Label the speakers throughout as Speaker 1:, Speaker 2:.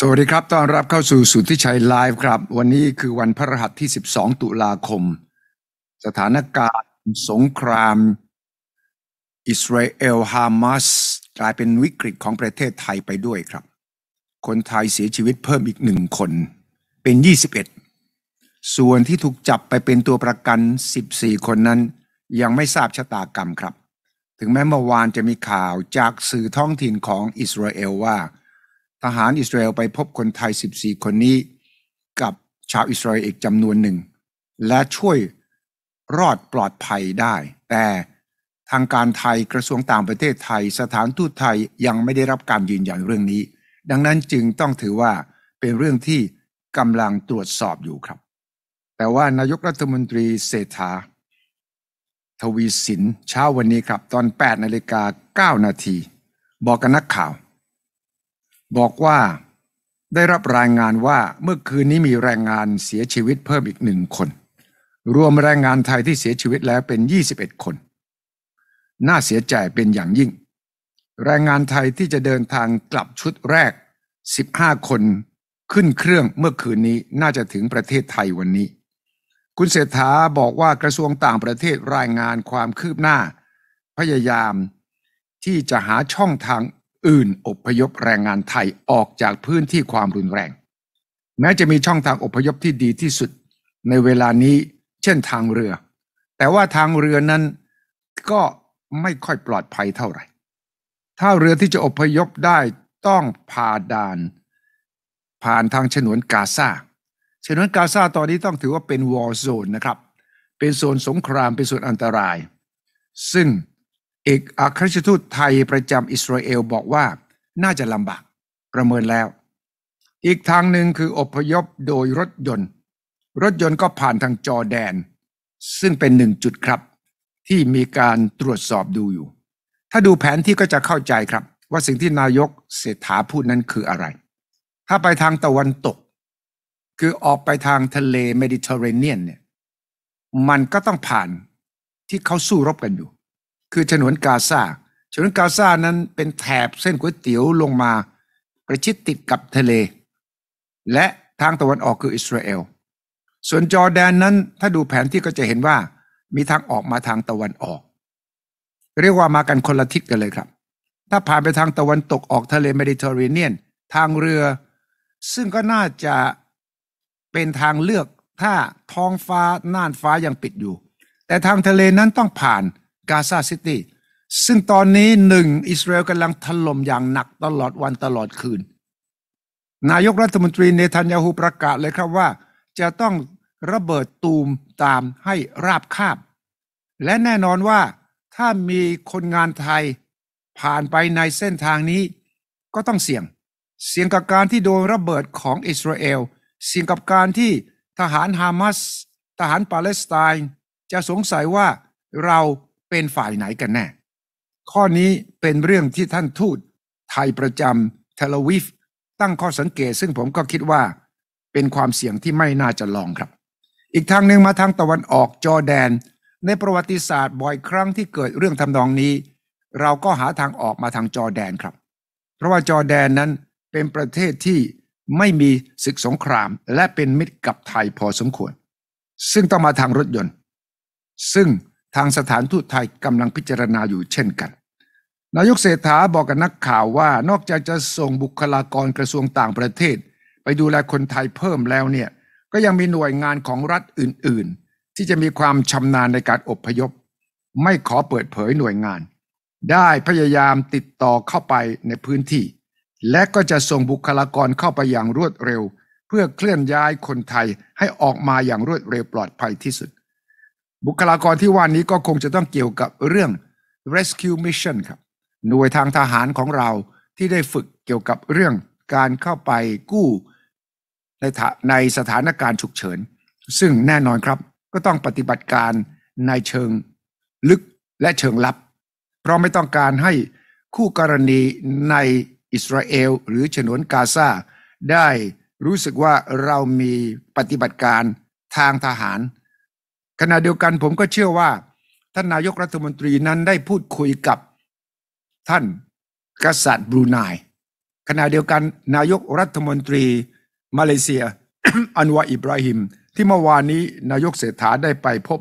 Speaker 1: สวัสดีครับต้อนรับเข้าสู่สุทธิชัยไลฟ์ครับ วันนี้คือวันพระหัสที่ 12 ตุลาคม สถานการณ์สงครามอิสราเอล ฮามาสกลายเป็นวิกฤตของประเทศไทยไปด้วยครับ คนไทยเสียชีวิตเพิ่มอีกหนึ่งคน เป็น 21 ส่วนที่ถูกจับไปเป็นตัวประกัน 14 คนนั้นยังไม่ทราบชะตากรรมครับ ถึงแม้เมื่อวานจะมีข่าวจากสื่อท้องถิ่นของอิสราเอลว่าทหารอิสราเอลไปพบคนไทย 14 คนนี้กับชาวอิสราเอลอีกจำนวนหนึ่ง และช่วยรอดปลอดภัยได้ แต่ทางการไทยกระทรวงต่างประเทศไทยสถานทูตไทยยังไม่ได้รับการยืนยันเรื่องนี้ ดังนั้นจึงต้องถือว่าเป็นเรื่องที่กำลังตรวจสอบอยู่ครับ แต่ว่านายกรัฐมนตรีเศรษฐา ทวีสินเช้าวันนี้ครับตอน 8 นาฬิกา 9 นาทีบอกกับนักข่าวบอกว่าได้รับรายงานว่าเมื่อคืนนี้มีแรงงานเสียชีวิตเพิ่มอีกหนึ่งคน รวมแรงงานไทยที่เสียชีวิตแล้วเป็น 21 คน น่าเสียใจ เป็นอย่างยิ่งแรงงานไทยที่จะเดินทางกลับชุดแรก 15 คนขึ้นเครื่องเมื่อคืนนี้น่าจะถึงประเทศไทยวันนี้ คุณเศรษฐาบอกว่ากระทรวงต่างประเทศรายงานความคืบหน้า พยายาม ที่จะหาช่องทางอื่นอพยพแรงงานไทยออกจากพื้นที่ความรุนแรง แม้จะมีช่องทางอพยพที่ดีที่สุดในเวลานี้ เช่นทางเรือ แต่ว่าทางเรือนั้นก็ไม่ค่อยปลอดภัยเท่าไหร่ ถ้าเรือที่จะอพยพได้ต้องผ่าด่านผ่านทางฉนวนกาซาฉนวนกาซาตอนนี้ต้องถือว่าเป็นวอร์โซนนะครับเป็นโซนสงครามเป็นโซนอันตราย ซึ่งเอกอัครราชทูตไทยประจำอิสราเอลบอกว่าน่าจะลำบากประเมินแล้ว อีกทางหนึ่งคืออพยพโดยรถยนต์ รถยนต์ก็ผ่านทางจอแดน ซึ่งเป็นหนึ่งจุดครับ ที่มีการตรวจสอบดูอยู่ ถ้าดูแผนที่ก็จะเข้าใจครับ ว่าสิ่งที่นายกเศรษฐาพูดนั้นคืออะไร ถ้าไปทางตะวันตก คือออกไปทางทะเลเมดิเตอร์เรเนียนเนี่ยมันก็ต้องผ่านที่เขาสู้รบกันอยู่คือฉนวนกาซาฉนวนกาซานั้นเป็นแถบเส้นก๋วยเตี๋ยวลงมาประชิดติดกับทะเล และทางตะวันออกคืออิสราเอล ส่วนจอร์แดนนั้นถ้าดูแผนที่ก็จะเห็นว่ามีทางออกมาทางตะวันออก เรียกว่ามากันคนละทิศกันเลยครับ ถ้าผ่านไปทางตะวันตกออกทะเลเมดิเตอร์เรเนียนทางเรือ ซึ่งก็น่าจะเป็นทางเลือกถ้าท้องฟ้าน่านฟ้ายังปิดอยู่ แต่ทางทะเลนั้นต้องผ่านกาซาซิตี้ซึ่งตอนนี้หนึ่งอิสราเอลกำลังถล่มอย่างหนักตลอดวันตลอดคืน นายกรัฐมนตรีเนทันยาฮูประกาศเลยครับว่า จะต้องระเบิดตูมตามให้ราบคาบ และแน่นอนว่าถ้ามีคนงานไทยผ่านไปในเส้นทางนี้ ก็ต้องเสี่ยงเสี่ยงกับการที่โดนระเบิดของอิสราเอลเสี่ยงกับการที่ทหารฮามาสทหารปาเลสไตน์จะสงสัยว่าเราเป็นฝ่ายไหนกันแน่ ข้อนี้เป็นเรื่องที่ท่านทูต ไทยประจำเทลวิฟตั้งข้อสังเกต ซึ่งผมก็คิดว่า เป็นความเสี่ยงที่ไม่น่าจะลองครับ อีกทางหนึ่งมาทางตะวันออกจอแดนในประวัติศาสตร์บ่อยครั้งที่เกิดเรื่องทำนองนี้ เราก็หาทางออกมาทางจอแดนครับ เพราะว่าจอแดนนั้นเป็นประเทศที่ไม่มีศึกสงครามและเป็นมิตรกับไทยพอสมควร ซึ่งต้องมาทางรถยนต์ ซึ่งทางสถานทูตไทยกำลังพิจารณาอยู่เช่นกัน นายกเศรษฐาบอกกับนักข่าวว่านอกจากจะส่งบุคลากรกระทรวงต่างประเทศ ไปดูแลคนไทยเพิ่มแล้วเนี่ยก็ยังมีหน่วยงานของรัฐอื่น ๆ ที่จะมีความชำนาญในการอบพยพ ไม่ขอเปิดเผยหน่วยงาน ได้พยายามติดต่อเข้าไปในพื้นที่ และก็จะส่งบุคลากรเข้าไปอย่างรวดเร็ว เพื่อเคลื่อนย้ายคนไทยให้ออกมาอย่างรวดเร็วปลอดภัยที่สุดบุคลากรที่ว่านี้ก็คงจะต้องเกี่ยวกับเรื่อง rescue mission ครับ หน่วยทางทหารของเราที่ได้ฝึกเกี่ยวกับเรื่องการเข้าไปกู้ในในสถานการณ์ฉุกเฉิน ซึ่งแน่นอนครับ ก็ต้องปฏิบัติการในเชิงลึกและเชิงลับ เพราะไม่ต้องการให้คู่กรณีในอิสราเอลหรือฉนวนกาซาได้รู้สึกว่าเรามีปฏิบัติการทางทหารขณะเดียวกันผมก็เชื่อว่า ท่านนายกรัฐมนตรีนั้นได้พูดคุยกับท่านกษัตริย์บรูไนขณะเดียวกันนายกรัฐมนตรี มาเลเซียอันวาอิบราฮิมที่เมื่อวานนี้นายกเศรษฐาได้ไปพบ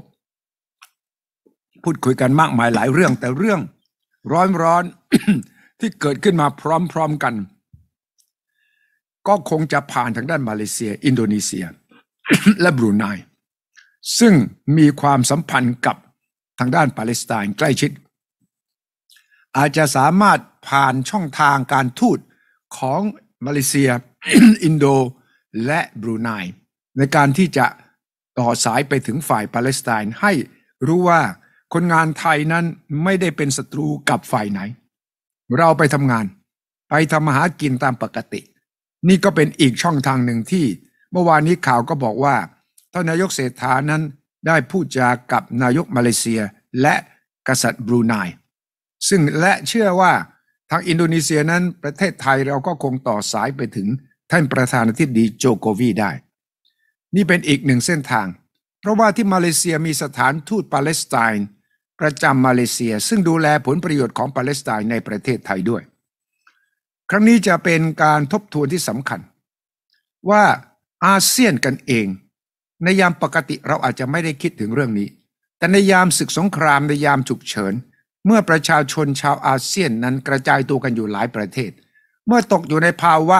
Speaker 1: พูดคุยกันมากมายหลายเรื่องแต่เรื่องร้อนร้อนที่เกิดขึ้นมาพร้อมๆกัน ก็คงจะผ่านทางด้านมาเลเซีย อินโดนีเซียและบรูไนซึ่งมีความสัมพันธ์กับทางด้านปาเลสไตน์ใกล้ชิด อาจจะสามารถผ่านช่องทางการทูตของมาเลเซียอินโดและบรูไนในการที่จะต่อสายไปถึงฝ่ายปาเลสไตน์ให้รู้ว่าคนงานไทยนั้นไม่ได้เป็นศัตรูกับฝ่ายไหน เราไปทำงานไปทำมาหากินตามปกติ นี่ก็เป็นอีกช่องทางหนึ่งที่เมื่อวานนี้ข่าวก็บอกว่าท่านนายกเศรษฐานั้นได้พูดจากับนายกมาเลเซียและกษัตริย์บรูไนซึ่งและเชื่อว่าทางอินโดนีเซียนั้นประเทศไทยเราก็คงต่อสายไปถึงท่านประธานาธิบดีโจโกวีได้ นี่เป็นอีกหนึ่งเส้นทาง เพราะว่าที่มาเลเซียมีสถานทูตปาเลสไตน์ ประจำมาเลเซีย ซึ่งดูแลผลประโยชน์ของปาเลสไตน์ในประเทศไทยด้วย ครั้งนี้จะเป็นการทบทวนที่สำคัญ ว่าอาเซียนกันเองในยามปกติเราอาจจะไม่ได้คิดถึงเรื่องนี้ แต่ในยามศึกสงครามในยามฉุกเฉิน เมื่อประชาชนชาวอาเซียนนั้นกระจายตัวกันอยู่หลายประเทศ เมื่อตกอยู่ในภาวะ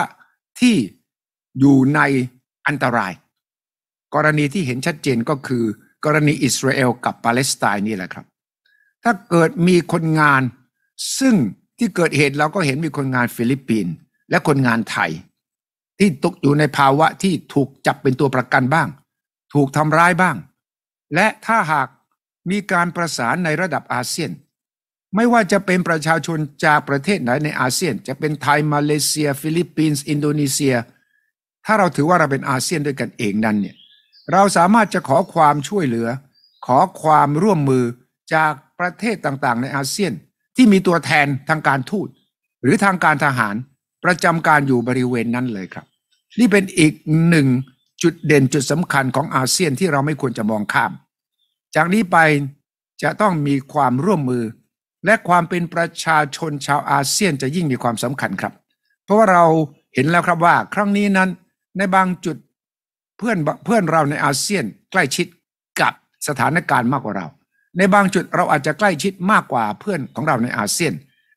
Speaker 1: ที่อยู่ในอันตราย กรณีที่เห็นชัดเจนก็คือ กรณีอิสราเอลกับปาเลสไตน์นี่แหละครับ ถ้าเกิดมีคนงาน ซึ่งที่เกิดเหตุเราก็เห็นมีคนงานฟิลิปปินส์และคนงานไทย ที่ตกอยู่ในภาวะที่ถูกจับเป็นตัวประกันบ้างถูกทำร้ายบ้าง และถ้าหากมีการประสานในระดับอาเซียน ไม่ว่าจะเป็นประชาชนจากประเทศไหนในอาเซียน จะเป็นไทยมาเลเซีย ฟิลิปปินส์อินโดนีเซีย ถ้าเราถือว่าเราเป็นอาเซียนด้วยกันเองนั้นเนี่ยเราสามารถจะขอความช่วยเหลือ ขอความร่วมมือจากประเทศต่างๆ ในอาเซียน ที่มีตัวแทนทางการทูตหรือทางการทหารประจำการอยู่บริเวณนั้นเลยครับ นี่เป็นอีกหนึ่งจุดเด่นจุดสำคัญของอาเซียนที่เราไม่ควรจะมองข้าม จากนี้ไปจะต้องมีความร่วมมือ และความเป็นประชาชนชาวอาเซียนจะยิ่งมีความสำคัญครับ เพราะว่าเราเห็นแล้วครับว่า ครั้งนี้นั้นในบางจุดเพื่อนเพื่อนเราในอาเซียน ใกล้ชิดกับสถานการณ์มากกว่าเรา ในบางจุดเราอาจจะใกล้ชิดมากกว่าเพื่อนของเราในอาเซียน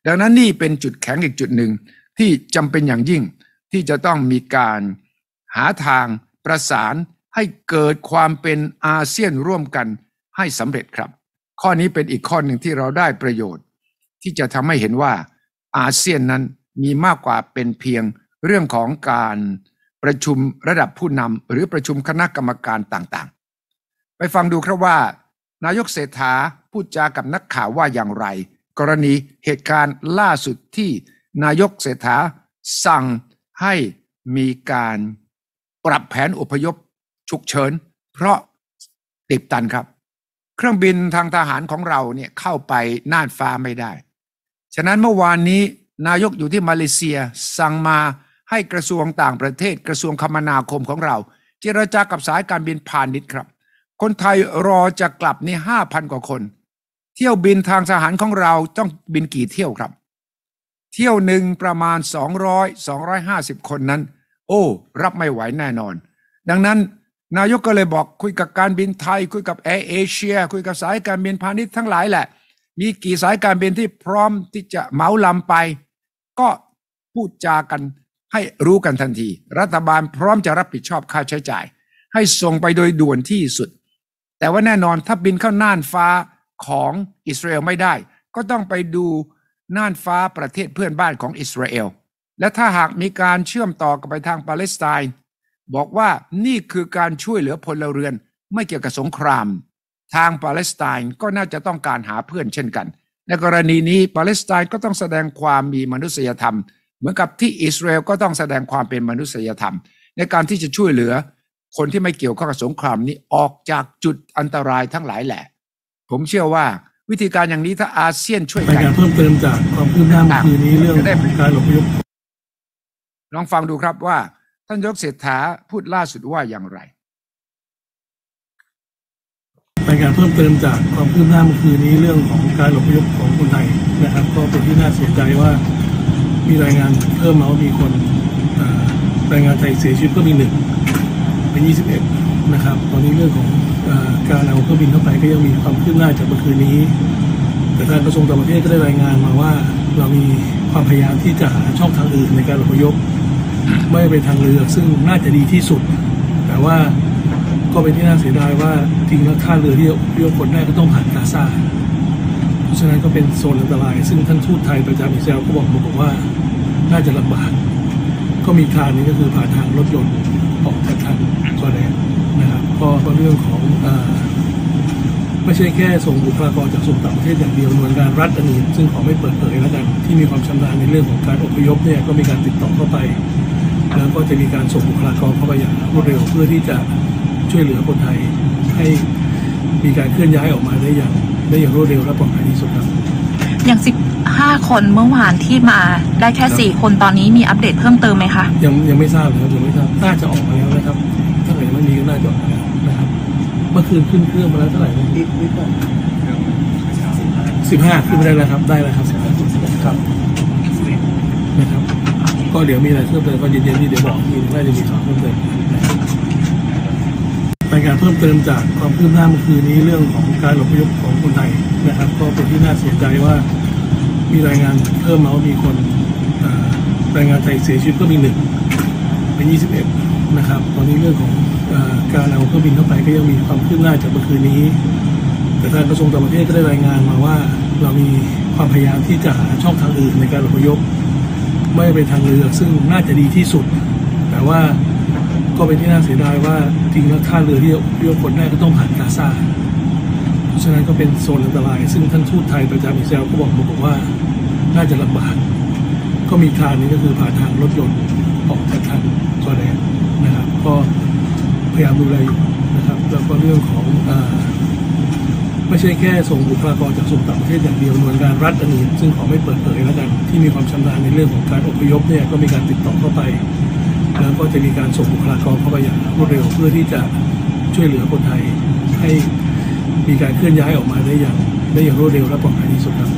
Speaker 1: ดังนั้นนี่เป็นจุดแข็งอีกจุดหนึ่งที่จำเป็นอย่างยิ่งที่จะต้องมีการหาทางประสานให้เกิดความเป็นอาเซียนร่วมกันให้สำเร็จครับ ข้อนี้เป็นอีกข้อหนึ่งที่เราได้ประโยชน์ ที่จะทำให้เห็นว่าอาเซียนนั้นมีมากกว่าเป็นเพียงเรื่องของการประชุมระดับผู้นำหรือประชุมคณะกรรมการต่างๆ ไปฟังดูครับว่านายกเศรษฐาพูดจากับนักข่าวว่าอย่างไร กรณีเหตุการณ์ล่าสุดที่นายกเศรษฐาสั่งให้มีการปรับแผนอพยพฉุกเฉินเพราะติดตันครับ เครื่องบินทางทหารของเราเนี่ยเข้าไปน่านฟ้าไม่ได้ ฉะนั้นเมื่อวานนี้นายกอยู่ที่มาเลเซียสั่งมาให้กระทรวงต่างประเทศกระทรวงคมนาคมของเราเจรจากับสายการบินพาณิชย์ครับ คนไทยรอจะกลับนี่ห้าพันกว่าคน เที่ยวบินทางทหารของเราต้องบินกี่เที่ยวครับ เที่ยวหนึ่งประมาณ200 250 คนนั้นโอ้ รับไม่ไหวแน่นอน ดังนั้นนายกก็เลยบอกคุยกับการบินไทย คุยกับแอร์เอเชีย คุยกับสายการบินพาณิชย์ทั้งหลายแหละ มีกี่สายการบินที่พร้อมที่จะเหมาลำไป ก็พูดจากันให้รู้กันทันที รัฐบาลพร้อมจะรับผิดชอบค่าใช้จ่าย ให้ส่งไปโดยด่วนที่สุด แต่ว่าแน่นอนถ้าบินเข้าน่านฟ้าของอิสราเอลไม่ได้ ก็ต้องไปดูน่านฟ้าประเทศเพื่อนบ้านของอิสราเอลและถ้าหากมีการเชื่อมต่อกับไปทางปาเลสไตน์บอกว่านี่คือการช่วยเหลือพลเรือน ไม่เกี่ยวกับสงคราม ทางปาเลสไตน์ก็น่าจะต้องการหาเพื่อนเช่นกัน ในกรณีนี้ปาเลสไตน์ก็ต้องแสดงความมีมนุษยธรรม เหมือนกับที่อิสราเอลก็ต้องแสดงความเป็นมนุษยธรรม ในการที่จะช่วยเหลือคนที่ไม่เกี่ยวข้องกับสงครามนี้ออกจากจุดอันตรายทั้งหลายแหละผมเชื่อว่า วิธีการอย่างนี้ถ้าอาเซียนช่วยกันเพิ่มเติมจากความคืบหน้าเมื่อคืนนี้เรื่องการหลบยุบลองฟังดูครับว่าท่านยกเศรษฐาพูดล่าสุดว่าอย่างไร
Speaker 2: รายงานเพิ่มเติมจากความคืบหน้าเมื่อคืนนี้เรื่องของการหลบพยพของคนไทยนะครับก็เป็นที่น่าเสียใจว่ามีรายงานเพิ่มมาว่ามีคนรายงานไทยเสียชีวิตก็มีหนึ่งเป็น 21 นะครับตอนนี้เรื่องของการเอาเครื่องบินเข้าไปก็ยังมีความคืบหน้าจากเมื่อคืนนี้แต่ทางกระทรวงต่างประเทศก็ได้รายงานมาว่าเรามีความพยายามที่จะหาช่องทางอื่นในการหลบพยพไม่ไปทางเรือซึ่งน่าจะดีที่สุด แต่ว่าก็เป็นที่น่าเสียดายว่าจริงแล้วท่าเรือที่เรือคนได้ก็ต้องผ่านกาซาเพราะฉะนั้นก็เป็นโซนอันตราย ซึ่งท่านทูตไทยประจำอิสราเอลก็บอกมาบอกว่าน่าจะลำบากก็มีทางนี้ก็คือผ่านทางรถยนต์ออกจากทางกอแดนนะครับก็เรื่องของไม่ใช่แค่ส่งบุคลากรจากส่งต่างประเทศอย่างเดียวหน่วยงานรัฐอื่นซึ่งขอไม่เปิดเผยแล้วกันที่มีความชำนาญในเรื่องของการอพยพเนี่ยก็มีการติดต่อเข้าไปแล้วก็จะมีการส่งบุคลากรเข้าไปอย่างรวดเร็วเพื่อที่จะช่วยเหลือคนไทยให้มีการเคลื่อนย้ายออกมาได้อย่าง ได้อย่างรวดเร็วและปลอดภัยที่สุดครับอย่าง 15 คนเมื่อวานที่มาได้แค่ 4 คนตอนนี้มี อัปเดตเพิ่มเติมไหมคะยังยังไม่ทราบเลยครับยังไม่ทราบน่าจะออกมาแล้วนะครับถ้าเกิดว่ามีก็น่าจะออกมาแล้วนะครับ เมื่อคืนขึ้นเครื่องมาแล้วเท่าไหร่นิดนิดสิบห้าขึ้นไปได้แล้วครับ ได้แล้วครับครับก็เดี๋ยวมีอะไรเพิ่มเติมก็เย็นๆนี่เดี๋ยวบอกมีน่าจะมีข่าวเพิ่มเติมรายนการเพิ่มเติมจากความคืบหน้าเมื่อคืนนี้เรื่องของการหลบพยพของคนไทยนะครับก็เป็นที่น่าเสียใจว่ามีรายงานเพิ่มมาว่ามีคนรายงานไทยเสียชีวิตก็มีหนึ่งเป็นยี่สิบเอ็ดนะครับตอนนี้เรื่องของการเอาเครื่องบินเข้าไปก็ยังมีความคืบหน้าจากเมื่อคืนนี้ แต่ทางกระทรวงต่างประเทศก็ได้รายงานมาว่าเรามีความพยายามที่จะหาช่องทางอื่นในการอพยพไม่ไปทางเรือ ซึ่งน่าจะดีที่สุด แต่ว่าก็เป็นที่น่าเสียดายว่าจริงแล้วท่าเรือที่เรือคนได้ก็ต้องผ่านกาซาเพราะฉะนั้นก็เป็นโซนอันตราย ซึ่งท่านทูตไทยประจำอิสราเอลก็บอกบอกว่าน่าจะลำบากก็มีทางนี้ก็คือผ่านทางรถยนต์ออกจากทางจอแดนนะครับก็พยายามดูแลอยู่นะครับแล้วก็เรื่องของอไม่ใช่แค่ส่งบุคลากรจากส่งต่างประเทศอย่างเดียวหน่วยงานรัฐอื่นซึ่งขอไม่เปิดเผยแล้วกันที่มีความชำนาญในเรื่องของการอพยพเนี่ยก็มีการติดต่อเข้าไปแล้วก็จะมีการส่งบุคลากรเข้าไปอย่างรวดเร็วเพื่อที่จะช่วยเหลือคนไทยให้มีการเคลื่อนย้ายออกมาได้อย่าง ได้อย่างรวดเร็วและปลอดภัยที่สุดครับ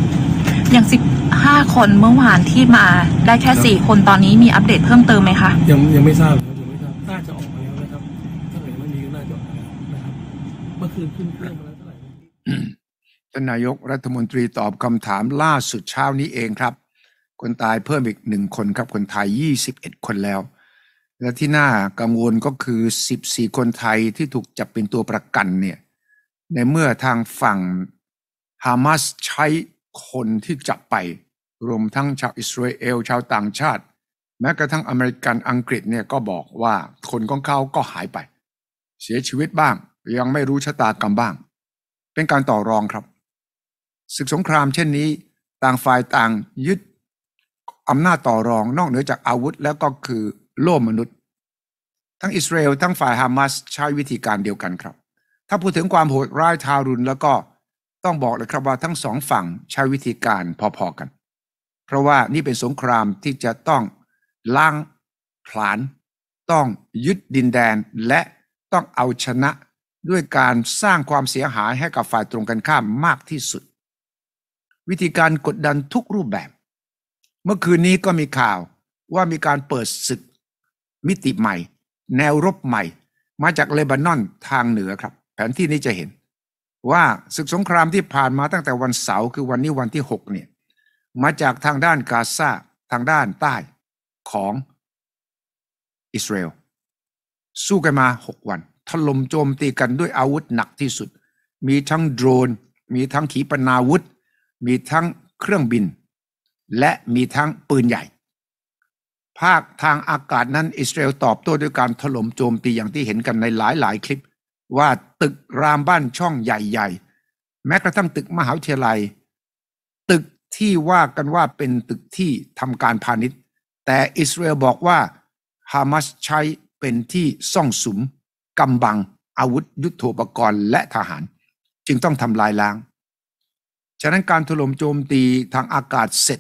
Speaker 2: อย่างสิบห้าคนเมื่อวานที่มาได้แค่สี่คนตอนนี้มีอัปเดตเพิ่มเติมไหมคะยังยังไม่ทราบ
Speaker 1: านนายกรัฐมนตรีตอบคำถามล่าสุดเช้านี้เองครับ คนตายเพิ่มอีกหนึ่งคนครับ คนไทย 21 คนแล้ว และที่น่ากังวลก็คือ 14 คนไทยที่ถูกจับเป็นตัวประกันเนี่ยในเมื่อทางฝั่งฮามาสใช้คนที่จับไป รวมทั้งชาวอิสราเอลชาวต่างชาติ แม้กระทั่งอเมริกันอังกฤษเนี่ยก็บอกว่าคนของเขาก็หายไป เสียชีวิตบ้าง ยังไม่รู้ชะตากรรมบ้าง เป็นการต่อรองครับศึกสงครามเช่นนี้ต่างฝ่ายต่างยึดอำนาจต่อรองนอกเหนือจากอาวุธแล้วก็คือโล่มนุษย์ ทั้งอิสราเอลทั้งฝ่ายฮามาสใช้วิธีการเดียวกันครับ ถ้าพูดถึงความโหดร้ายทารุณแล้วก็ต้องบอกเลยครับว่าทั้งสองฝั่งใช้วิธีการพอๆกัน เพราะว่านี่เป็นสงครามที่จะต้องล้างผลาญต้องยึดดินแดนและต้องเอาชนะด้วยการสร้างความเสียหายให้กับฝ่ายตรงกันข้ามมากที่สุดวิธีการกดดันทุกรูปแบบ เมื่อคืนนี้ก็มีข่าวว่ามีการเปิดศึก มิติใหม่ แนวรบใหม่ มาจากเลบานอนทางเหนือครับ แผนที่นี้จะเห็น ว่าศึกสงครามที่ผ่านมาตั้งแต่วันเสาร์คือวันนี้วันที่หกเนี่ยมาจากทางด้านกาซาทางด้านใต้ของอิสราเอลสู้กันมาหกวันถล่มโจมตีกันด้วยอาวุธหนักที่สุด มีทั้งโดรนมีทั้งขีปนาวุธมีทั้งเครื่องบิน และมีทั้งปืนใหญ่ ภาคทางอากาศนั้น อิสราเอลตอบโต้ด้วยการถล่มโจมตีอย่างที่เห็นกันในหลาย ๆ คลิป ว่าตึกรามบ้านช่องใหญ่ ๆ แม้กระทั่งตึกมหาวิทยาลัย ตึกที่ว่ากันว่าเป็นตึกที่ทำการพาณิชย์ แต่อิสราเอลบอกว่าฮามาสใช้เป็นที่ซ่องสุมกำบังอาวุธยุโทโธปกรณ์และทหารจึงต้องทำลายล้างฉะนั้นการถล่มโจมตีทางอากาศเสร็จ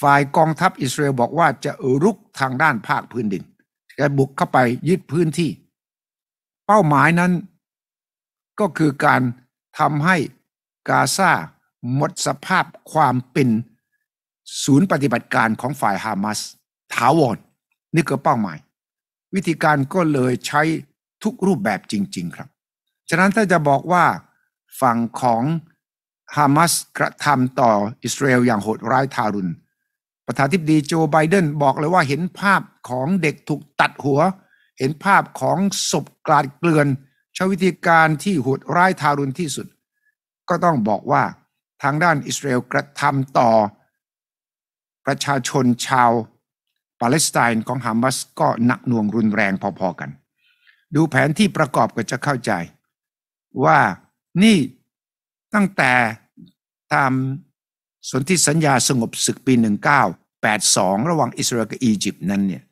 Speaker 1: ฝ่ายกองทัพอิสราเอลบอกว่าจะรุกทางด้านภาคพื้นดินจะบุกเข้าไปยึดพื้นที่ เป้าหมายนั้น ก็คือการทำให้กาซาหมดสภาพความเป็นศูนย์ปฏิบัติการของฝ่ายฮามาสถาวรนนี่คือเป้าหมาย วิธีการก็เลยใช้ทุกรูปแบบจริงๆครับ ฉะนั้นถ้าจะบอกว่าฝั่งของฮามาสกระทำต่ออิสราเอลอย่างโหดร้ายทารุณ ประธานทิบดีโจไบเดน บอกเลยว่าเห็นภาพของเด็กถูกตัดหัว เห็นภาพของศพกลาดเกลือนใช้วิธีการที่โหดร้ายทารุณที่สุด ก็ต้องบอกว่า ทางด้านอิสราเอลกระทำต่อ ประชาชนชาวปาเลสไตน์ของฮามาสก็หนักหน่วงรุนแรงพอๆกัน ดูแผนที่ประกอบก็จะเข้าใจ ว่านี่ตั้งแต่ตามสนธิสัญญาสงบศึกปี 1982 ระหว่างอิสราเอลกับอียิปต์นั้นเนี่ย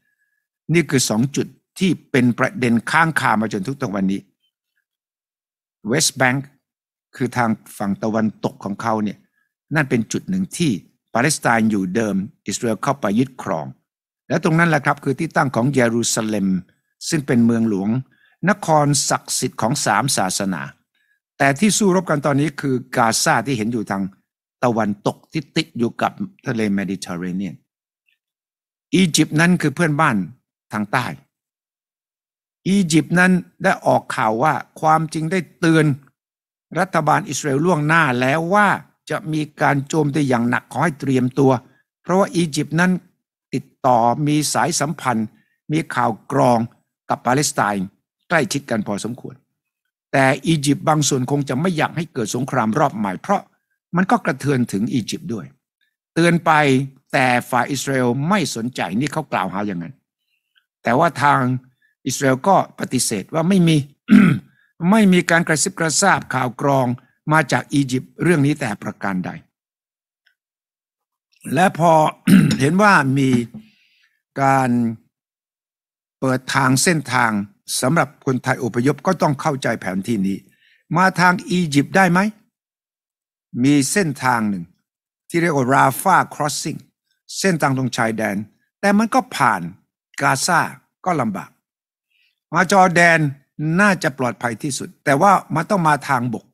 Speaker 1: นี่คือสองจุดที่เป็นประเด็นข้างคามาจนทุกตงวันนี้ เวสต์แบงค์คือทางฝั่งตะวันตกของเขาเนี่ย นั่นเป็นจุดหนึ่งที่ปาเลสไตน์อยู่เดิมอิสราเอลเข้าไปยึดครอง และตรงนั้นแหละครับ คือที่ตั้งของเยรูซาเล็ม ซึ่งเป็นเมืองหลวง นครศักดิ์สิทธิ์ของสามศาสนาแต่ที่สู้รบกันตอนนี้คือกาซาที่เห็นอยู่ทางตะวันตกที่ติดอยู่กับทะเลเมดิเตอร์เรเนียนอียิปต์นั้นคือเพื่อนบ้านทางใต้ อียิปต์นั้นได้ออกข่าวว่าความจริงได้เตือนรัฐบาลอิสราเอลล่วงหน้าแล้วว่าจะมีการโจมตีอย่างหนักขอให้เตรียมตัว เพราะว่าอียิปต์นั้นติดต่อมีสายสัมพันธ์ มีข่าวกรองกับปาเลสไตน์ใกล้ชิดกันพอสมควรแต่อียิปต์บางส่วนคงจะไม่อยากให้เกิดสงครามรอบใหม่เพราะมันก็กระเทือนถึงอียิปต์ด้วย เตือนไปแต่ฝ่ายอิสราเอลไม่สนใจนี่เขากล่าวหาอย่างนั้นแต่ว่าทางอิสราเอลก็ปฏิเสธว่าไม่มี ไม่มีการกระซิบกระซาบข่าวกรองมาจากอียิปต์เรื่องนี้แต่ประการใด และพอเห็นว่ามีการเปิดทางเส้นทางสำหรับคนไทยอพยพก็ต้องเข้าใจแผนที่นี้ มาทางอียิปต์ได้ไหมมีเส้นทางหนึ่งที่เรียกว่าราฟาครอสซิ่งเส้นทางตรงชายแดน แต่มันก็ผ่านกาซาก็ลำบาก มาจอแดนน่าจะปลอดภัยที่สุด แต่ว่ามันต้องมาทางบก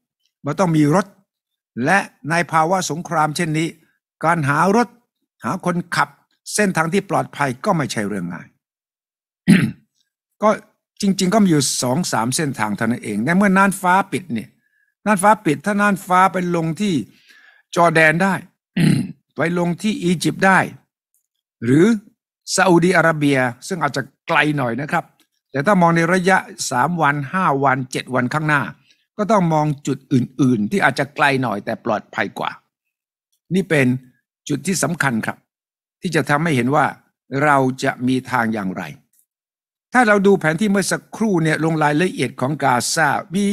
Speaker 1: มันต้องมีรถ และในภาวะสงครามเช่นนี้ การหารถ หาคนขับ เส้นทางที่ปลอดภัยก็ไม่ใช่เรื่องง่ายก็จริงๆ ก็มีอยู่สองสามเส้นทางเท่านั้นเองแต่เมื่อน่านฟ้าปิดเนี่ยน่านฟ้าปิด ถ้าน่านฟ้าไปลงที่จอแดนได้ ไปลงที่อียิปต์ได้ หรือซาอุดีอาระเบีย ซึ่งอาจจะไกลหน่อยนะครับ แต่ถ้ามองในระยะ 3 วัน 5 วัน 7 วันข้างหน้า ก็ต้องมองจุดอื่นๆ ที่อาจจะไกลหน่อยแต่ปลอดภัยกว่า นี่เป็นจุดที่สำคัญครับ ที่จะทำให้เห็นว่าเราจะมีทางอย่างไรถ้าเราดูแผนที่เมื่อสักครู่เนี่ยลงรายละเอียดของกาซามี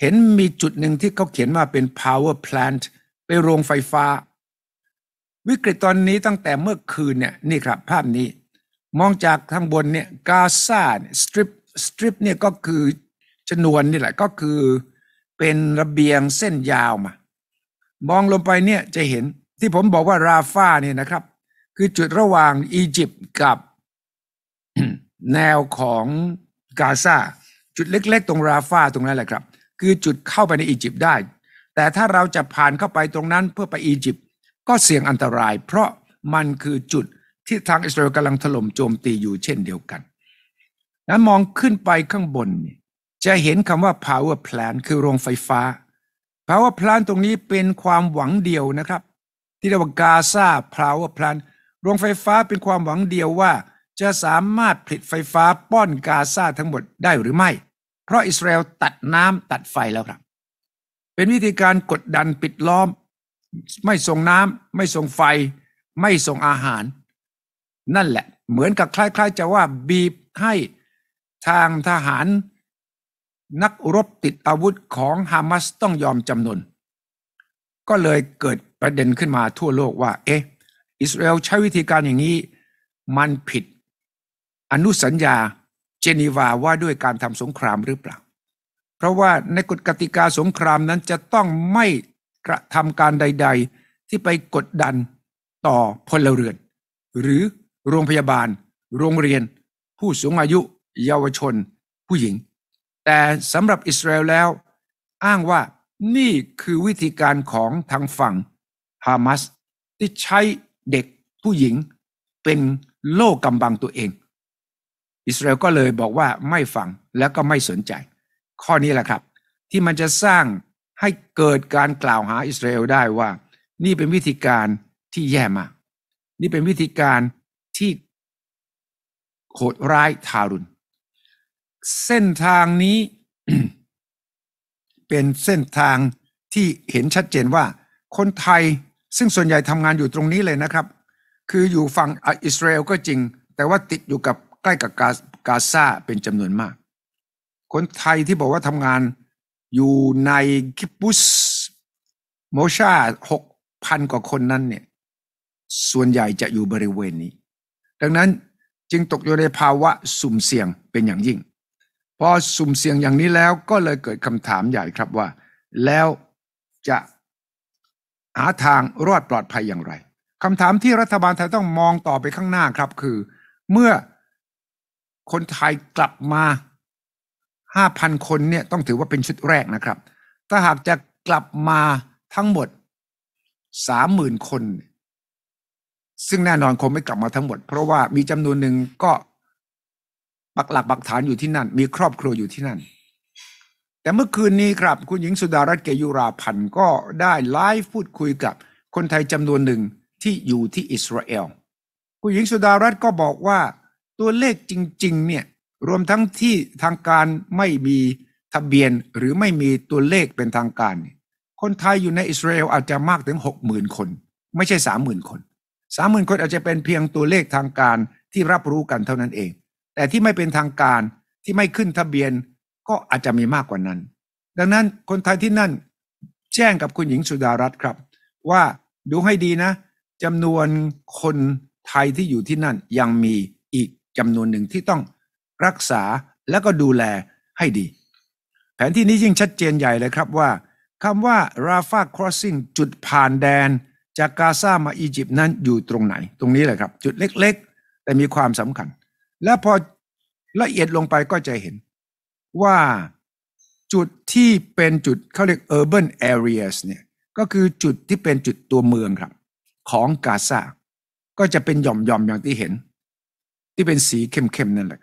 Speaker 1: เห็นมีจุดหนึ่งที่เขาเขียนว่าเป็น power plant เป็นโรงไฟฟ้า วิกฤตตอนนี้ตั้งแต่เมื่อคืนเนี่ยนี่ครับ ภาพนี้ มองจากข้างบนเนี่ย กาซาสตริปสตริปเนี่ยก็คือจนวนนี่แหละก็คือเป็นระเบียงเส้นยาวมามองลงไปเนี่ย จะเห็นที่ผมบอกว่าราฟาเนี่ยนะครับ คือจุดระหว่างอียิปต์กับแนวของกาซาจุดเล็กๆตรงราฟาตรงนั้นแหละครับ คือจุดเข้าไปในอียิปต์ได้ แต่ถ้าเราจะผ่านเข้าไปตรงนั้นเพื่อไปอียิปต์ก็เสี่ยงอันตราย เพราะมันคือจุดที่ทางอิสราเอลกำลังถล่มโจมตีอยู่เช่นเดียวกันนั้นมองขึ้นไปข้างบน จะเห็นคำว่า power plant คือโรงไฟฟ้า power plant ตรงนี้เป็นความหวังเดียวนะครับที่เรียกว่ากาซา power plant โรงไฟฟ้าเป็นความหวังเดียวว่าจะสามารถผลิตไฟฟ้าป้อนกาซาทั้งหมดได้หรือไม่ เพราะอิสราเอลตัดน้ำตัดไฟแล้วครับ เป็นวิธีการกดดันปิดล้อม ไม่ส่งน้ำไม่ส่งไฟไม่ส่งอาหาร นั่นแหละ เหมือนกับคล้าย ๆ จะว่าบีบให้ทางทหาร นักรบติดอาวุธของฮามาสต้องยอมจำนวนก็เลยเกิดประเด็นขึ้นมาทั่วโลกว่า เอ๊ะ อิสราเอลใช้วิธีการอย่างนี้ มันผิดอนุสัญญาเจนีวาว่าด้วยการทำสงครามหรือเปล่า เพราะว่าในกฎกติกาสงครามนั้นจะต้องไม่กระทำการใด ๆที่ไปกดดันต่อพลเรือน หรือโรงพยาบาล โรงเรียน ผู้สูงอายุเยาวชนผู้หญิง แต่สำหรับอิสราเอลแล้วอ้างว่านี่คือวิธีการของทางฝั่งฮามาสที่ใช้เด็กผู้หญิงเป็นโล่กำบังตัวเองอิสราเอลก็เลยบอกว่าไม่ฟังแล้วก็ไม่สนใจ ข้อนี้แหละครับ ที่มันจะสร้างให้เกิดการกล่าวหาอิสราเอลได้ว่า นี่เป็นวิธีการที่แย่มาก นี่เป็นวิธีการที่โหดร้ายทารุณเส้นทางนี้ เป็นเส้นทางที่เห็นชัดเจนว่า คนไทยซึ่งส่วนใหญ่ทำงานอยู่ตรงนี้เลยนะครับ คืออยู่ฝั่งอิสราเอลก็จริง แต่ว่าติดอยู่กับใกล้กับกากาซาเป็นจำนวนมาก คนไทยที่บอกว่าทำงานอยู่ในกิบุส โมชาหกพันกว่าคนนั้นเนี่ย ส่วนใหญ่จะอยู่บริเวณนี้ ดังนั้นจึงตกอยู่ในภาวะสุ่มเสี่ยงเป็นอย่างยิ่ง พอสุ่มเสี่ยงอย่างนี้แล้วก็เลยเกิดคำถามใหญ่ครับว่า แล้วจะหาทางรอดปลอดภัยอย่างไรคำถามที่รัฐบาลไทยต้องมองต่อไปข้างหน้าครับคือเมื่อคนไทยกลับมาห้าพันคนเนี่ยต้องถือว่าเป็นชุดแรกนะครับ ถ้าหากจะกลับมาทั้งหมดสามหมื่นคน ซึ่งแน่นอนคงไม่กลับมาทั้งหมดเพราะว่ามีจำนวนหนึ่งก็ปักหลักปักฐานอยู่ที่นั่น มีครอบครัวอยู่ที่นั่น แต่เมื่อคืนนี้ครับคุณหญิงสุดารัตน์เกยุราพันธ์ก็ได้ไลฟ์พูดคุยกับคนไทยจำนวนหนึ่งที่อยู่ที่อิสราเอล คุณหญิงสุดารัตน์ก็บอกว่าตัวเลขจริงๆเนี่ยรวมทั้งที่ทางการไม่มีทะเบียนหรือไม่มีตัวเลขเป็นทางการ คนไทยอยู่ในอิสราเอลอาจจะมากถึง 60,000 คน ไม่ใช่ 30,000 คน30,000คนอาจจะเป็นเพียงตัวเลขทางการที่รับรู้กันเท่านั้นเอง แต่ที่ไม่เป็นทางการที่ไม่ขึ้นทะเบียนก็อาจจะมีมากกว่านั้น ดังนั้นคนไทยที่นั่นแจ้งกับคุณหญิงสุดารัตน์ครับ ว่าดูให้ดีนะจำนวนคนไทยที่อยู่ที่นั่นยังมีอีกจำนวนหนึ่งที่ต้องรักษาและก็ดูแลให้ดี แผนที่นี้ยิ่งชัดเจนใหญ่เลยครับว่าคำว่าราฟาครอสซิ่งจุดผ่านแดน จากกาซามาอียิปต์นั้นอยู่ตรงไหนตรงนี้แหละครับ จุดเล็กๆ แต่มีความสำคัญ และพอละเอียดลงไปก็จะเห็นว่าจุดที่เป็นจุดเขาเรียก urban areas เนี่ยก็คือจุดที่เป็นจุดตัวเมืองครับของกาซาก็จะเป็นหย่อมๆ อย่างที่เห็นที่เป็นสีเข้มๆนั่นแหละ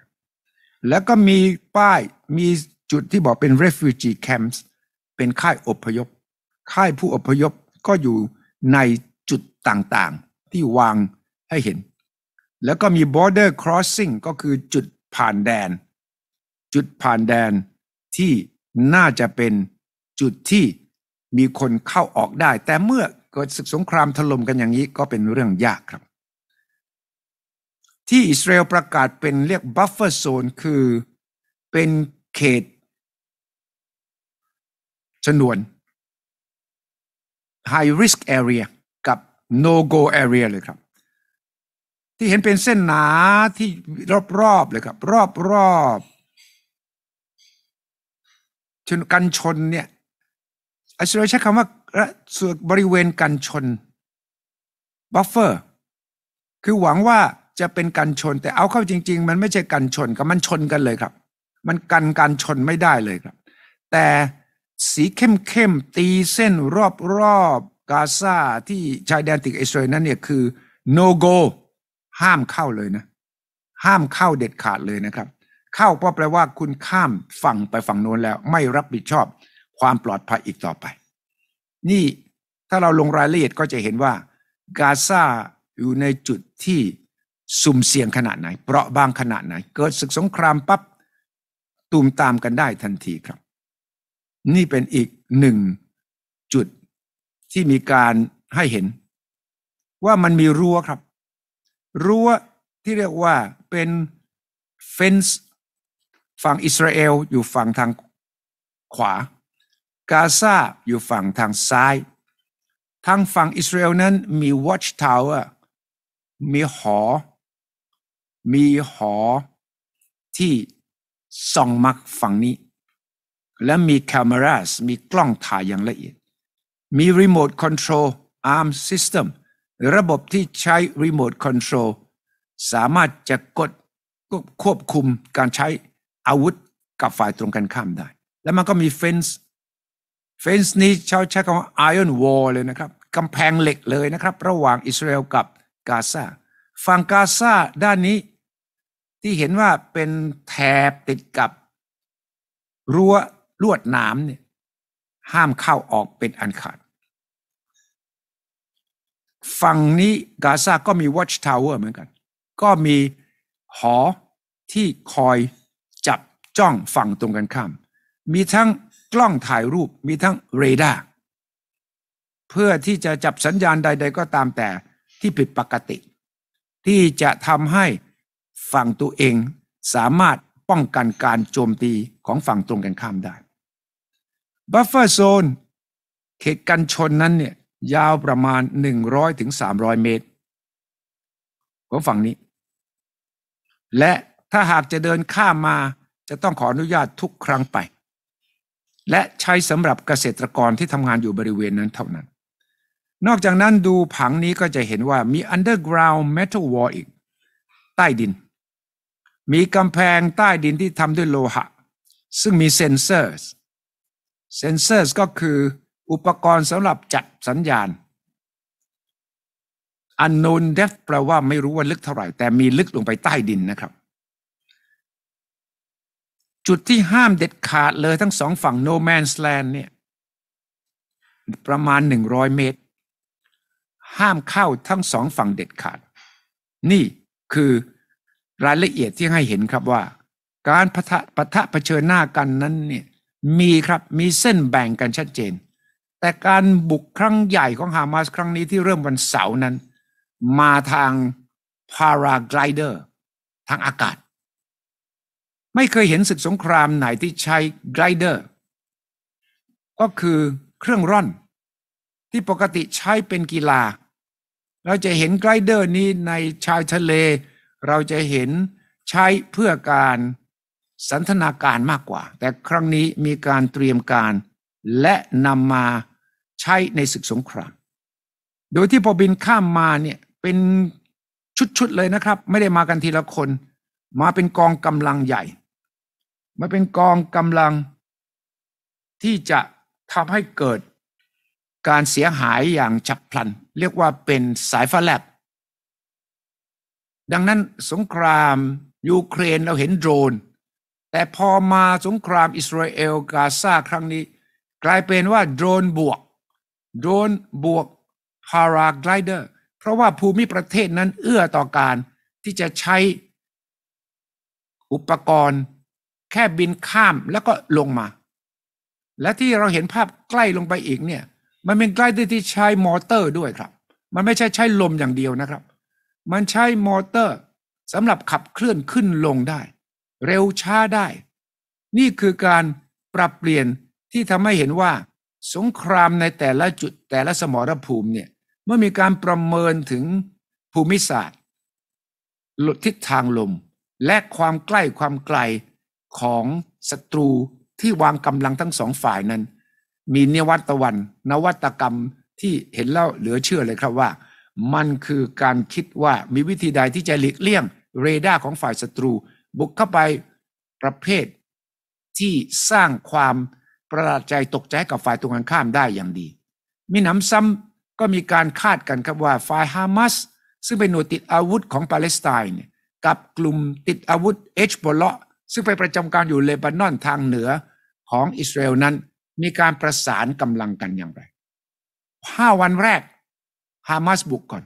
Speaker 1: แล้วก็มีป้าย มีจุดที่บอกเป็น refugee camps เป็นค่ายอพยพ ค่ายผู้อพยพก็อยู่ในจุดต่างๆ ที่วางให้เห็น แล้วก็มี border crossing ก็คือจุดผ่านแดน จุดผ่านแดนที่น่าจะเป็นจุดที่มีคนเข้าออกได้ แต่เมื่อเกิดศึกสงครามถล่มกันอย่างนี้ก็เป็นเรื่องยากครับที่อิสราเอลประกาศเป็นเรียกบัฟเฟอร์โซนคือเป็นเขตชนวน High Risk Area กับ No Go Area เลยครับ ที่เห็นเป็นเส้นหนาที่รอบๆเลยครับ รอบๆชนกันชนเนี่ยอิสราเอลใช้คำว่าส่วนบริเวณกันชนบัฟเฟอร์คือหวังว่าจะเป็นกันชนแต่เอาเข้าจริงๆมันไม่ใช่กันชนกับมันชนกันเลยครับ มันกันการชนไม่ได้เลยครับ แต่สีเข้มๆตีเส้นรอบๆกาซาที่ชายแดนติดอิสราเอลนั้นเนี่ยคือ no go ห้ามเข้าเลยนะ ห้ามเข้าเด็ดขาดเลยนะครับ เข้าก็แปลว่าคุณข้ามฝั่งไปฝั่งโน้นแล้วไม่รับผิดชอบความปลอดภัยอีกต่อไป นี่ถ้าเราลงรายละเอียดก็จะเห็นว่ากาซาอยู่ในจุดที่สุ่มเสี่ยงขนาดไหนเปราะบางขนาดไหน เกิดศึกสงครามปับ๊บ ตูมตามกันได้ทันทีครับ นี่เป็นอีกหนึ่งจุดที่มีการให้เห็น ว่ามันมีรั้วครับ รั้วที่เรียกว่าเป็นเฟนส์ฝั่งอิสราเอลอยู่ฝั่งทางขวา กาซาอยู่ฝั่งทางซ้าย ทางฝั่งอิสราเอลนั้นมีวอชทาวเวอร์มีหอมีหอที่ส่องมักฝั่งนี้ และมีแคมราสมีกล้องถ่ายอย่างละเอียด มีรีโมทคอนโทรลอาร์มซิสเต็มระบบที่ใช้รีโมทคอนโทรลสามารถจะกดควบคุมการใช้อาวุธกับฝ่ายตรงกันข้ามได้ แล้วมันก็มีเฟนส์เฟนส์นี้ชาวใช้คำว่าไอออนวอลเลยนะครับ กำแพงเหล็กเลยนะครับ ระหว่างอิสราเอลกับกาซาฝั่งกาซาด้านนี้ที่เห็นว่าเป็นแถบติดกับ รั้วลวดหนามเนี่ยห้ามเข้าออกเป็นอันขาด ฝั่งนี้กาซาก็มีวอชทาวเวอร์เหมือนกัน ก็มีหอที่คอยจับจ้องฝั่งตรงกันข้าม มีทั้งกล้องถ่ายรูปมีทั้งเรดาร์เพื่อที่จะจับสัญญาณใด ๆ ก็ตามแต่ที่ผิดปกติ ที่จะทำให้ฝั่งตัวเองสามารถป้องกันการโจมตีของฝั่งตรงกันข้ามได้บัฟเฟอร์โซนเขตกันชนนั้นเนี่ยยาวประมาณ 100-300ถึง300 เมตร ของฝั่งนี้ และถ้าหากจะเดินข้ามมาจะต้องขออนุญาตทุกครั้งไป และใช้สำหรับเกษตรกรที่ทำงานอยู่บริเวณนั้นเท่านั้น นอกจากนั้นดูผังนี้ก็จะเห็นว่ามี underground metal wall อีก ใต้ดินมีกำแพงใต้ดินที่ทำด้วยโลหะ ซึ่งมีเซนเซอร์เซนเซอร์ก็คืออุปกรณ์สำหรับจับสัญญาณอันนูนเดฟแปลว่าไม่รู้ว่าลึกเท่าไหร่ แต่มีลึกลงไปใต้ดินนะครับ จุดที่ห้ามเด็ดขาดเลยทั้งสองฝั่งโนแมนสแลนเนี่ยประมาณหนึ่งร้อยเมตร ห้ามเข้าทั้งสองฝั่งเด็ดขาด นี่คือรายละเอียดที่ให้เห็นครับว่า การปะทะปะทะะเผชิญหน้ากันนั้นเนี่ยมีครับ มีเส้นแบ่งกันชัดเจน แต่การบุกครั้งใหญ่ของฮามาส ครั้งนี้ที่เริ่มวันเสาร์นั้น มาทางพาราไกลเดอร์ทางอากาศ ไม่เคยเห็นศึกสงครามไหนที่ใช้ไกลเดอร์ ก็คือเครื่องร่อนที่ปกติใช้เป็นกีฬาเราจะเห็นไกลเดอร์นี้ในชายทะเลเราจะเห็นใช้เพื่อการสันทนาการมากกว่า แต่ครั้งนี้มีการเตรียมการและนำมาใช้ในศึกสงคราม โดยที่พอบินข้ามมาเนี่ยเป็นชุดๆเลยนะครับ ไม่ได้มากันทีละคน มาเป็นกองกำลังใหญ่ มาเป็นกองกำลังที่จะทำให้เกิดการเสียหายอย่างฉับพลัน เรียกว่าเป็นสายฟ้าแลบดังนั้นสงคราม ยูเครนเราเห็นโดรนแต่พอมาสงคราม อิสราเอลกาซาครั้งนี้ กลายเป็นว่าโดรนบวก โดรนบวกพารากลเดอร์เพราะว่าภูมิประเทศนั้นเอื้อต่อการที่จะใช้อุปกรณ์แค่บินข้ามแล้วก็ลงมา และที่เราเห็นภาพใกล้ลงไปอีกเนี่ย มันเป็นใกล้ที่ใช้มอเตอร์ด้วยครับ มันไม่ใช่ใช้ลมอย่างเดียวนะครับมันใช้มอเตอร์สำหรับขับเคลื่อนขึ้นลงได้ เร็วช้าได้ นี่คือการปรับเปลี่ยนที่ทำให้เห็นว่า สงครามในแต่ละจุด แต่ละสมรภูมิเนี่ยเมื่อมีการประเมินถึงภูมิศาสตร์ทิศทางลม และความใกล้ความไกลของศัตรูที่วางกำลังทั้งสองฝ่ายนั้น มีนวัตวัน นวัตกรรมที่เห็นแล้วเหลือเชื่อเลยครับว่ามันคือการคิดว่ามีวิธีใดที่จะหลีกเลี่ยง เรดาร์ของฝ่ายศัตรูบุกเข้าไปประเภทที่สร้างความประหลาดใจตกใจกับฝ่ายตรงกันข้ามได้อย่างดีมีหนำซ้ำก็มีการคาดกันครับว่า ฝ่ายฮามาสซึ่งเป็นหน่วยติดอาวุธของปาเลสไตน์กับกลุ่มติดอาวุธเอชโบเลาะซึ่งไปประจำการอยู่เลบานอนทางเหนือของอิสราเอลนั้นมีการประสานกำลังกันอย่างไรห้าวันแรกฮามาสบุกก่อน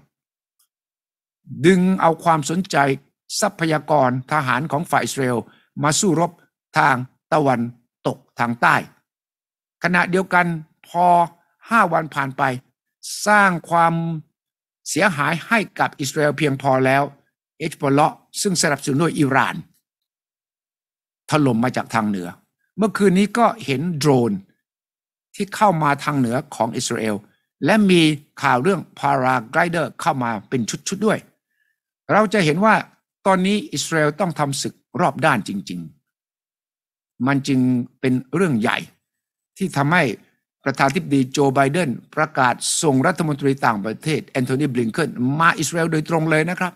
Speaker 1: ดึงเอาความสนใจทรัพยากรทหารของฝ่ายอิสราเอลมาสู้รบทางตะวันตกทางใต้ ขณะเดียวกันพอห้าวันผ่านไป สร้างความเสียหายให้กับอิสราเอลเพียงพอแล้ว เอชบอลเลาะซึ่งสนับสนุนด้วยอิหร่าน ถล่มมาจากทางเหนือ เมื่อคืนนี้ก็เห็นโดรนที่เข้ามาทางเหนือของอิสราเอลและมีข่าวเรื่องพาราไกเดอร์เข้ามาเป็นชุด ๆ ด้วย เราจะเห็นว่าตอนนี้อิสราเอลต้องทำศึกรอบด้านจริง ๆ มันจึงเป็นเรื่องใหญ่ ที่ทำให้ประธานทิบดีโจไบเดนประกาศส่งรัฐมนตรีต่างประเทศ แอนโทนีบลิงเกิลมาอิสราเอลโดยตรงเลยนะครับ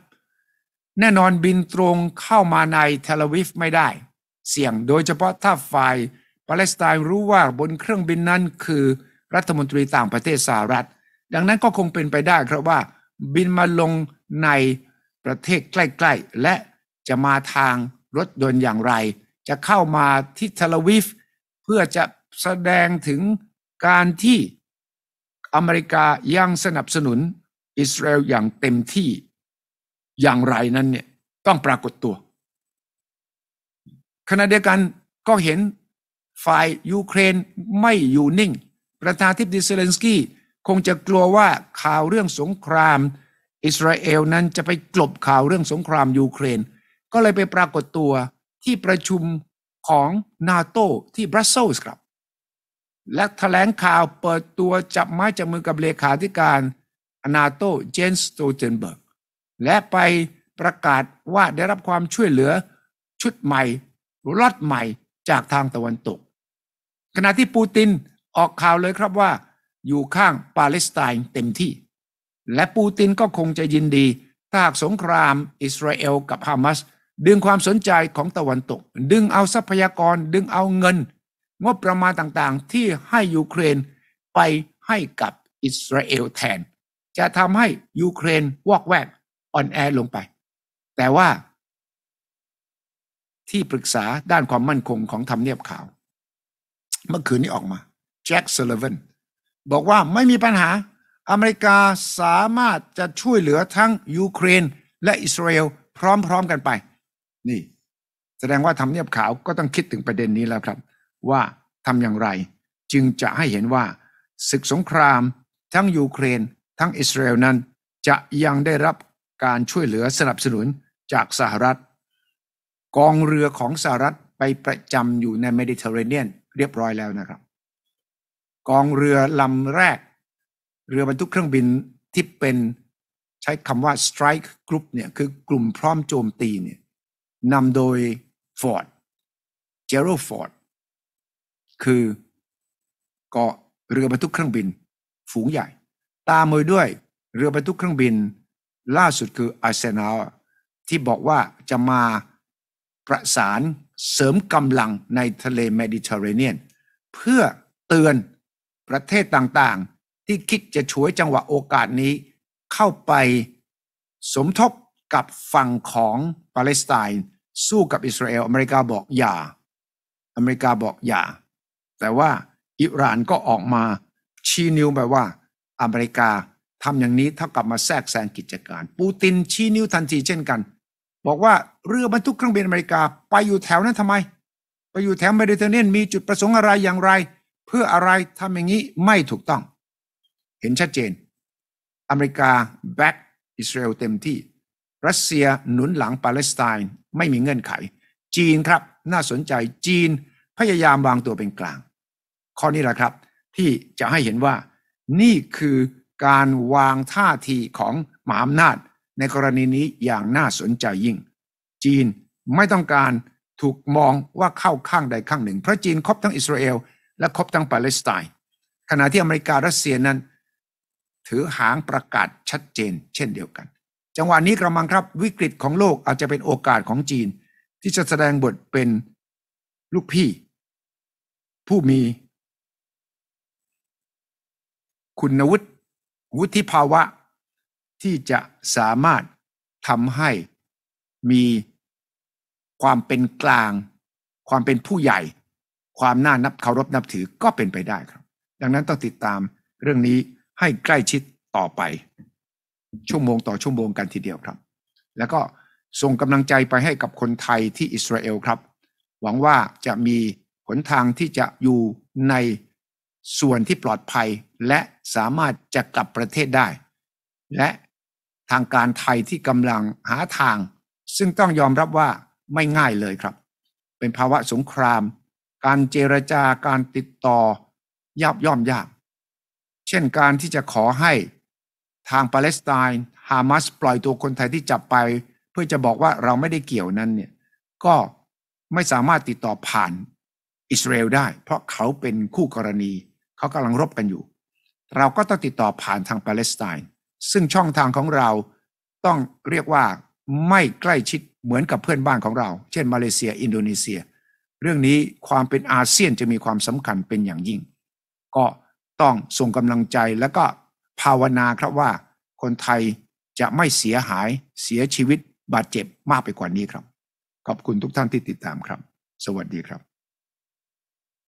Speaker 1: แน่นอนบินตรงเข้ามาในเทลวิฟไม่ได้ เสี่ยงโดยเฉพาะถ้าฝ่ายปาเลสไตน์รู้ว่าบนเครื่องบินนั้นคือรัฐมนตรีต่างประเทศสหรัฐ ดังนั้นก็คงเป็นไปได้ครับว่าบินมาลงในประเทศใกล้ๆ และจะมาทางรถยนต์อย่างไร จะเข้ามาที่เทลวิฟ เพื่อจะแสดงถึงการที่อเมริกายังสนับสนุนอิสราเอลอย่างเต็มที่อย่างไรนั้นเนี่ย ต้องปรากฏตัวขณะเดียวกันก็เห็นฝ่ายยูเครนไม่อยู่นิ่งประธานทิบดีเซเลนสกี้คงจะกลัวว่าข่าวเรื่องสงครามอิสราเอลนั้นจะไปกลบข่าวเรื่องสงครามยูเครน ก็เลยไปปรากฏตัวที่ประชุมของนาโตที่บรัสเซลส์ครับ และแถลงข่าวเปิดตัวจับไม้จับมือกับเลขาธิการนาโตเจนสโตเทนเบิร์ก และไปประกาศว่าได้รับความช่วยเหลือชุดใหม่รอดใหม่จากทางตะวันตก ขณะที่ปูตินออกข่าวเลยครับว่าอยู่ข้างปาเลสไตน์เต็มที่ และปูตินก็คงจะยินดีถ้าหากสงครามอิสราเอลกับฮามาสดึงความสนใจของตะวันตก ดึงเอาทรัพยากรดึงเอาเงิน งบประมาณต่างๆที่ให้ยูเครนไปให้กับอิสราเอลแทน จะทำให้ยูเครนวอกแวกอ่อนแอลงไป แต่ว่า ที่ปรึกษาด้านความมั่นคงของทำเนียบขาว เมื่อคืนนี้ออกมาแจ็คเซเลเวนบอกว่าไม่มีปัญหา อเมริกาสามารถจะช่วยเหลือทั้งยูเครนและอิสราเอลพร้อมๆกันไป นี่ แสดงว่าทำเนียบขาวก็ต้องคิดถึงประเด็นนี้แล้วครับ ว่าทำอย่างไร จึงจะให้เห็นว่า ศึกสงครามทั้งยูเครน ทั้งอิสราเอลนั้น จะยังได้รับการช่วยเหลือสนับสนุนจากสหรัฐ กองเรือของสหรัฐไปประจำอยู่ในเมดิเตอร์เรเนียนเรียบร้อยแล้วนะครับกองเรือลำแรก เรือบรรทุกเครื่องบินที่เป็นใช้คำว่า strike group เนี่ยคือกลุ่มพร้อมโจมตีเนี่ยนำโดยฟอร์ดเจอรัลฟอร์ดคือเกาะเรือบรรทุกเครื่องบินฝูงใหญ่ ตามมยด้วยเรือบรรทุกเครื่องบินล่าสุดคืออาร์เซนอลที่บอกว่าจะมาประสานเสริมกำลังในทะเลเมดิเตอร์เรเนียนเพื่อเตือนประเทศต่างๆที่คิดจะฉวยจังหวะโอกาสนี้เข้าไปสมทบกับฝั่งของปาเลสไตน์สู้กับอิสราเอลอเมริกาบอกอย่า อเมริกาบอกอย่า แต่ว่าอิหร่านก็ออกมาชี้นิ้วไปว่า อเมริกาทำอย่างนี้เท่ากับมาแทรกแซงกิจการ ปูตินชี้นิ้วทันทีเช่นกัน บอกว่าเรือบรรทุกเครื่องบินอเมริกา ไปอยู่แถวนั้นทำไมไปอยู่แถวเมดิเตอร์เนียนมีจุดประสงค์อะไรอย่างไรพื่ออะไรทำอย่างนี้ไม่ถูกต้อง เห็นชัดเจน อเมริกาแบ็กอิสราเอลเต็มที่ รัสเซียหนุนหลังปาเลสไตน์ไม่มีเงื่อนไข จีนครับน่าสนใจจีนพยายามวางตัวเป็นกลาง ข้อนี้แหละครับ ที่จะให้เห็นว่านี่คือการวางท่าทีของมหาอำนาจ ในกรณีนี้อย่างน่าสนใจยิ่ง จีนไม่ต้องการถูกมองว่าเข้าข้างใดข้างหนึ่ง เพราะจีนครอบทั้งอิสราเอลและครอบทั้งปาเลสไตน์ ขณะที่อเมริการัสเซียนั้น ถือหางประกาศชัดเจน เช่นเดียวกัน จังหวะนี้กระมังครับวิกฤตของโลกอาจจะเป็นโอกาสของจีน ที่จะแสดงบทเป็นลูกพี่ ผู้มีคุณวุฒิวุฒิภาวะ ที่จะสามารถทำให้มีความเป็นกลาง ความเป็นผู้ใหญ่ความน่านับเคารพนับถือก็เป็นไปได้ครับ ดังนั้นต้องติดตามเรื่องนี้ให้ใกล้ชิดต่อไปชั่วโมงต่อชั่วโมงกันทีเดียวครับ แล้วก็ส่งกำลังใจไปให้กับคนไทยที่อิสราเอลครับ หวังว่าจะมีหนทางที่จะอยู่ในส่วนที่ปลอดภัย และสามารถจะกลับประเทศได้ และทางการไทยที่กำลังหาทาง ซึ่งต้องยอมรับว่าไม่ง่ายเลยครับ เป็นภาวะสงครามการเจรจาการติดต่อยับย่อมยาก เช่นการที่จะขอให้ทางปาเลสไตน์ฮามาสปล่อยตัวคนไทยที่จับไป เพื่อจะบอกว่าเราไม่ได้เกี่ยวนั้นเนี่ยก็ไม่สามารถติดต่อผ่านอิสราเอลได้ เพราะเขาเป็นคู่กรณี เขากำลังรบกันอยู่ เราก็ต้องติดต่อผ่านทางปาเลสไตน์ซึ่งช่องทางของเราต้องเรียกว่าไม่ใกล้ชิดเหมือนกับเพื่อนบ้านของเรา เช่นมาเลเซีย อินโดนีเซียเรื่องนี้ความเป็นอาเซียนจะมีความสำคัญเป็นอย่างยิ่ง ก็ต้องส่งกำลังใจแล้วก็ภาวนาครับว่า คนไทยจะไม่เสียหายเสียชีวิตบาดเจ็บมากไปกว่านี้ครับ ขอบคุณทุกท่านที่ติดตามครับ สวัสดีครับ